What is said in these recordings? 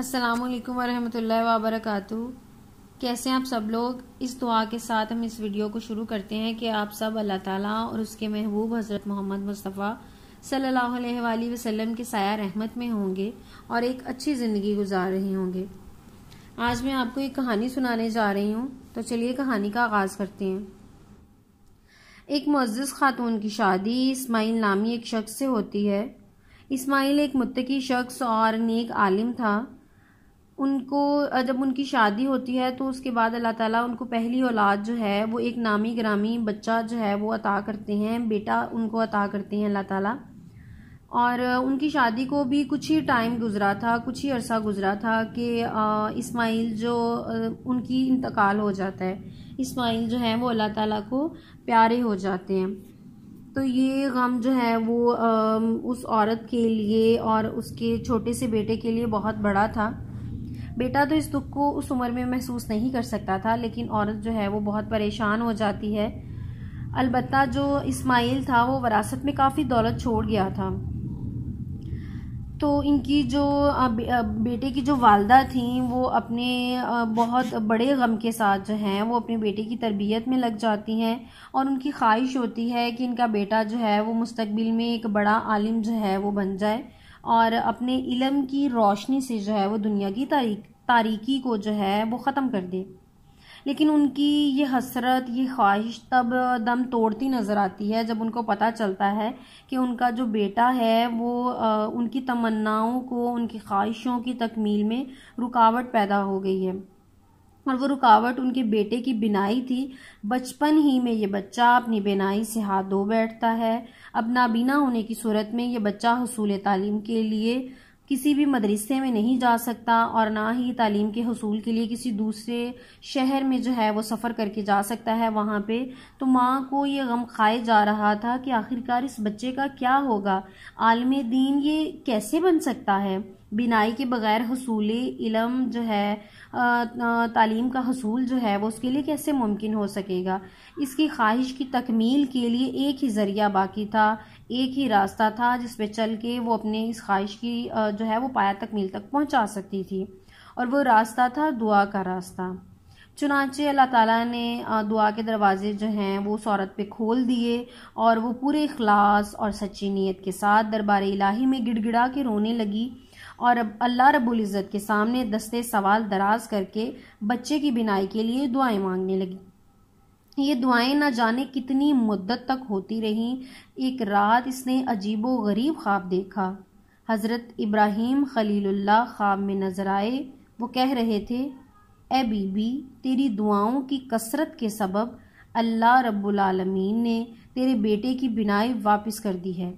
अस्सलाम वालेकुम वरहमतुल्लाहि वबरकातु कैसे आप सब लोग इस दुआ के साथ हम इस वीडियो को शुरू करते हैं कि आप सब अल्लाह ताला और उसके महबूब हज़रत मोहम्मद मुस्तफ़ा सल्लल्लाहु अलैहि वसल्लम के साया रहमत में होंगे और एक अच्छी ज़िंदगी गुजार रहे होंगे आज मैं आपको एक कहानी सुनाने जा रही हूँ तो चलिए कहानी का आगाज़ करते हैं एक मुज्ज़ खातून की शादी इसमाइल नामी एक शख्स से होती है इस्माइल एक मुत्तकी शख्स और नेक आलिम था उनको जब उनकी शादी होती है तो उसके बाद अल्लाह ताला उनको पहली औलाद जो है वो एक नामी ग्रामी बच्चा जो है वो अता करते हैं बेटा उनको अता करते हैं अल्लाह ताला और उनकी शादी को भी कुछ ही टाइम गुजरा था कुछ ही अरसा गुजरा था कि इस्माइल जो उनकी इंतकाल हो जाता है इस्माइल जो है वो अल्लाह ताला को प्यारे हो जाते हैं तो ये गम जो है वो उस औरत के लिए और उसके छोटे से बेटे के लिए बहुत बड़ा था बेटा तो इस दुख को उस उम्र में महसूस नहीं कर सकता था लेकिन औरत जो है वो बहुत परेशान हो जाती है अलबत् जो इस्माइल था वो वरासत में काफ़ी दौलत छोड़ गया था तो इनकी जो बेटे की जो वालदा थी वो अपने बहुत बड़े गम के साथ जो हैं वो अपने बेटे की तरबियत में लग जाती हैं और उनकी ख्वाहिश होती है कि इनका बेटा जो है वो मुस्तबिल में एक बड़ा आलिम जो है वो बन जाए और अपने इलम की रोशनी से जो है वो दुनिया की तारी तारीकी को जो है वो ख़त्म कर दे लेकिन उनकी ये हसरत ये ख्वाहिश तब दम तोड़ती नज़र आती है जब उनको पता चलता है कि उनका जो बेटा है वो उनकी तमन्नाओं को उनकी ख्वाहिशों की तकमील में रुकावट पैदा हो गई है और वो रुकावट उनके बेटे की बिनाई थी बचपन ही में ये बच्चा अपनी बिनाई से हाथ धो बैठता है अब नाबीना होने की सूरत में ये बच्चा हसूल तालीम के लिए किसी भी मदरसे में नहीं जा सकता और ना ही तालीम के हसूल के लिए किसी दूसरे शहर में जो है वो सफ़र करके जा सकता है वहाँ पे तो माँ को ये गम खाए जा रहा था कि आखिरकार इस बच्चे का क्या होगा आलम दीन ये कैसे बन सकता है बिनाई के बगैर हसूल इलम जो है तालीम का हसूल जो है वो उसके लिए कैसे मुमकिन हो सकेगा इसकी ख्वाहिश की तकमील के लिए एक ही ज़रिया बाकी था एक ही रास्ता था जिस पर चल के वो अपने इस ख्वाहिश की जो है वो पाया तकमील तक पहुँचा सकती थी और वह रास्ता था दुआ का रास्ता चुनाचे अल्लाह ताला ने दुआ के दरवाजे जो हैं वो उस औरत पे खोल दिए और वो पूरे अखलास और सच्ची नीयत के साथ दरबार इलाही में गिड़गिड़ा के रोने लगी और अब अल्लाह रब्बुल इज़्ज़त के सामने दस्ते सवाल दराज करके बच्चे की बिनाई के लिए दुआएं मांगने लगी ये दुआएं ना जाने कितनी मुद्दत तक होती रहीं एक रात इसने अजीबो गरीब ख्वाब देखा हज़रत इब्राहिम खलीलुल्लाह ख्वाब में नज़र आए वो कह रहे थे ए बीबी तेरी दुआओं की कसरत के सबब अल्लाह रब्बुल आलमीन ने तेरे बेटे की बिनाई वापस कर दी है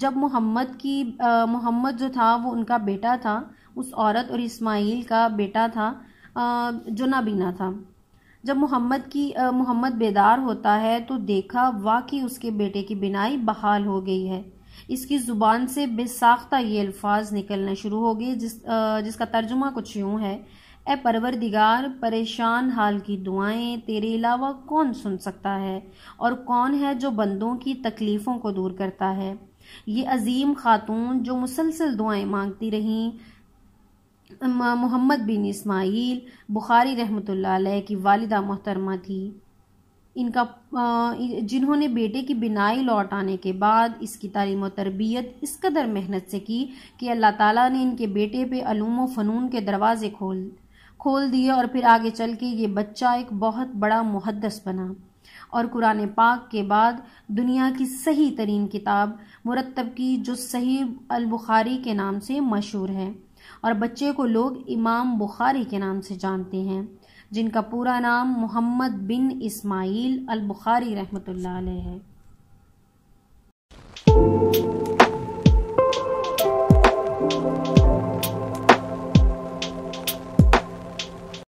जब मोहम्मद की मोहम्मद जो था वो उनका बेटा था उस औरत और इस्माइल का बेटा था जो नाबीना था जब मोहम्मद की मोहम्मद बेदार होता है तो देखा वाकई उसके बेटे की बिनाई बहाल हो गई है इसकी ज़ुबान से बेसाख्ता ये अल्फाज निकलना शुरू हो गए जिस जिसका तर्जुमा कुछ यूँ है ए परवर दिगार परेशान हाल की दुआएं तेरे अलावा कौन सुन सकता है और कौन है जो बंदों की तकलीफ़ों को दूर करता है ये अजीम खातून जो मुसलसल दुआएं मांगती रहीं मोहम्मद बिन इस्माइल बुखारी रहमतुल्लाह अलैह की वालिदा मोहतरमा थी इनका जिन्होंने बेटे की बिनाई लौट आने के बाद इसकी तालीम तरबियत इस कदर मेहनत से की कि अल्लाह ताला ने इनके बेटे पे अलूम फ़नून के दरवाज़े खोल खोल दिए और फिर आगे चल के ये बच्चा एक बहुत बड़ा मुहदस बना और कुरान पाक के बाद दुनिया की सही तरीन किताब मुरतब की जो सही अलबुखारी के नाम से मशहूर है और बच्चे को लोग इमाम बुखारी के नाम से जानते हैं जिनका पूरा नाम मोहम्मद बिन इस्माइल अल बुखारी रहमतुल्लाह है Thank you.